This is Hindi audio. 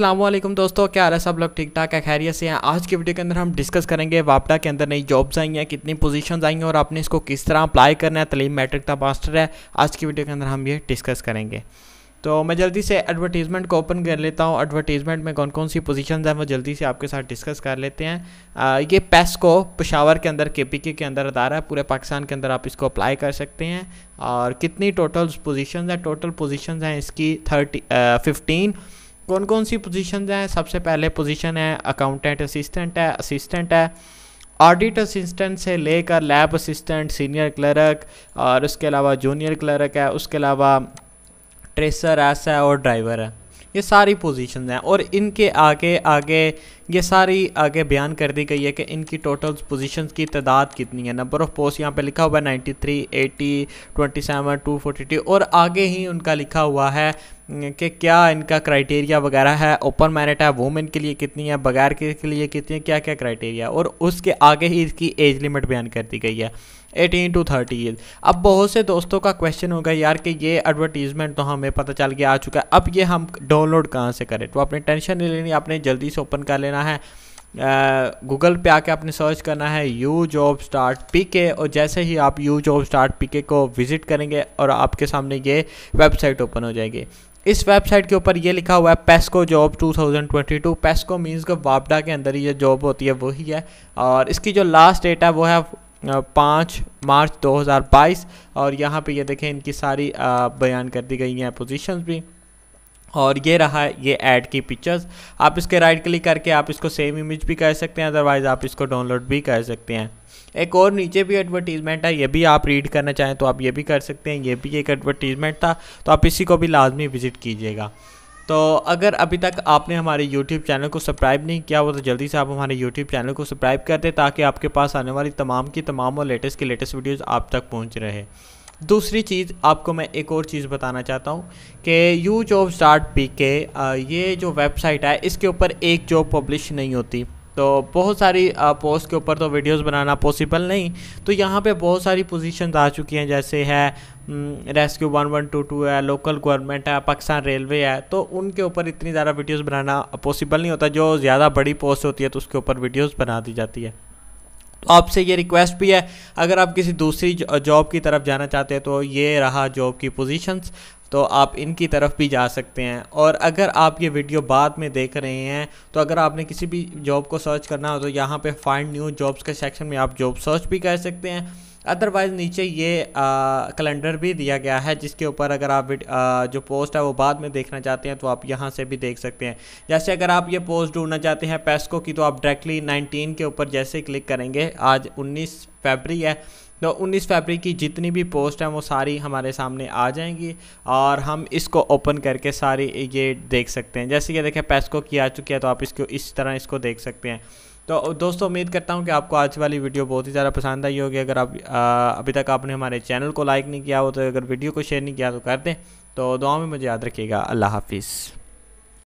असलम दोस्तों क्या है सब लोग ठीक ठाक है खैरियत से हैं आज की वीडियो के अंदर हम डिस्कस करेंगे वापडा के अंदर नई जॉब्स आई हैं कितनी पोजीशंस आई हैं और आपने इसको किस तरह अप्लाई करना है तलीम मैट्रिक का मास्टर है आज की वीडियो के अंदर हम ये डिस्कस करेंगे तो मैं जल्दी से एडवर्टीज़मेंट को ओपन कर लेता हूँ एडवर्टीज़मेंट में कौन कौन सी पोजीशन हैं वो जल्दी से आपके साथ डिस्कस कर लेते हैं आ, ये पेस को पशावर के अंदर के पी के अंदर अदारा है पूरे पाकिस्तान के अंदर आप इसको अप्लाई कर सकते हैं और कितनी टोटल पोजीशन हैं टोटल पोजिशन हैं इसकी थर्टी फिफ्टीन कौन कौन सी पोजीशन हैं सबसे पहले पोजीशन है अकाउंटेंट असिस्टेंट है असिस्टेंट है ऑडिट असिस्टेंट से लेकर लैब असिस्टेंट सीनियर क्लर्क और उसके अलावा जूनियर क्लर्क है उसके अलावा ट्रेसर एस है और ड्राइवर है ये सारी पोजीशन हैं और इनके आगे आगे ये सारी आगे बयान कर दी गई है कि इनकी टोटल पोजीशंस की तादाद कितनी है नंबर ऑफ़ पोस्ट यहाँ पे लिखा हुआ है ninety three eighty twenty seven two forty two और आगे ही उनका लिखा हुआ है कि क्या इनका क्राइटेरिया वगैरह है ओपन मैरिट है वुमेन के लिए कितनी है बगैर के लिए कितनी है क्या क्या क्राइटेरिया और उसके आगे ही इसकी एज लिमिट बयान कर दी गई है एटीन टू थर्टी ईयर अब बहुत से दोस्तों का क्वेश्चन होगा यार कि ये एडवर्टीज़मेंट तो हमें पता चल गया आ चुका है अब ये हम डाउनलोड कहाँ से करें तो आपने टेंशन नहीं लेनी आपने जल्दी से ओपन कर लेना है गूगल पे आके आपने सर्च करना है यू जॉब स्टार्ट पी के और जैसे ही आप यू जॉब स्टार्ट पी के को विज़िट करेंगे और आपके सामने ये वेबसाइट ओपन हो जाएगी इस वेबसाइट के ऊपर ये लिखा हुआ है पेस्को जॉब 2022 पेस्को मींस को वापडा के अंदर ही जो जॉब होती है वही है और इसकी जो लास्ट डेट है वो है पाँच मार्च 2022 और यहाँ पे ये देखें इनकी सारी बयान कर दी गई हैं पोजीशंस भी और ये रहा ये ऐड की पिक्चर्स आप इसके राइट क्लिक करके आप इसको सेम इमेज भी कर सकते हैं अदरवाइज़ आप इसको डाउनलोड भी कर सकते हैं एक और नीचे भी एडवर्टीज़मेंट है ये भी आप रीड करना चाहें तो आप ये भी कर सकते हैं ये भी एक एडवर्टीज़मेंट था तो आप इसी को भी लाजमी विज़िट कीजिएगा तो अगर अभी तक आपने हमारे YouTube चैनल को सब्सक्राइब नहीं किया हो तो जल्दी से आप हमारे YouTube चैनल को सब्सक्राइब कर दें ताकि आपके पास आने वाली तमाम की तमाम और लेटेस्ट की लेटेस्ट वीडियोज़ आप तक पहुँच रहे दूसरी चीज़ आपको मैं एक और चीज़ बताना चाहता हूँ कि यू जॉब स्टार्ट पी के ये जो वेबसाइट है इसके ऊपर एक जॉब पब्लिश नहीं होती तो बहुत सारी पोस्ट के ऊपर तो वीडियोस बनाना पॉसिबल नहीं तो यहाँ पे बहुत सारी पोजीशन आ चुकी हैं जैसे है rescue one one two two है लोकल गवर्नमेंट है पाकिस्तान रेलवे है तो उनके ऊपर इतनी ज़्यादा वीडियोस बनाना पॉसिबल नहीं होता जो ज़्यादा बड़ी पोस्ट होती है तो उसके ऊपर वीडियोस बना दी जाती है तो आपसे ये रिक्वेस्ट भी है अगर आप किसी दूसरी जॉब की तरफ जाना चाहते हैं तो ये रहा जॉब की पोजीशंस तो आप इनकी तरफ भी जा सकते हैं और अगर आप ये वीडियो बाद में देख रहे हैं तो अगर आपने किसी भी जॉब को सर्च करना हो तो यहाँ पे फाइंड न्यू जॉब्स के सेक्शन में आप जॉब सर्च भी कर सकते हैं अदरवाइज़ नीचे ये कैलेंडर भी दिया गया है जिसके ऊपर अगर आप आ, जो पोस्ट है वो बाद में देखना चाहते हैं तो आप यहाँ से भी देख सकते हैं जैसे अगर आप ये पोस्ट ढूंढना चाहते हैं पेस्को की तो आप डायरेक्टली 19 के ऊपर जैसे क्लिक करेंगे आज 19 फरवरी है तो उन्नीस इस की जितनी भी पोस्ट हैं वो सारी हमारे सामने आ जाएंगी और हम इसको ओपन करके सारी ये देख सकते हैं जैसे कि देखें पेस्को की आ चुकी है तो आप इसको इस तरह इसको देख सकते हैं तो दोस्तों उम्मीद करता हूँ कि आपको आज वाली वीडियो बहुत ही ज़्यादा पसंद आई होगी अगर आप आ, अभी तक आपने हमारे चैनल को लाइक नहीं किया हो तो अगर वीडियो को शेयर नहीं किया तो कर दें तो दुआ में मुझे याद रखिएगा अल्लाह हाफिज़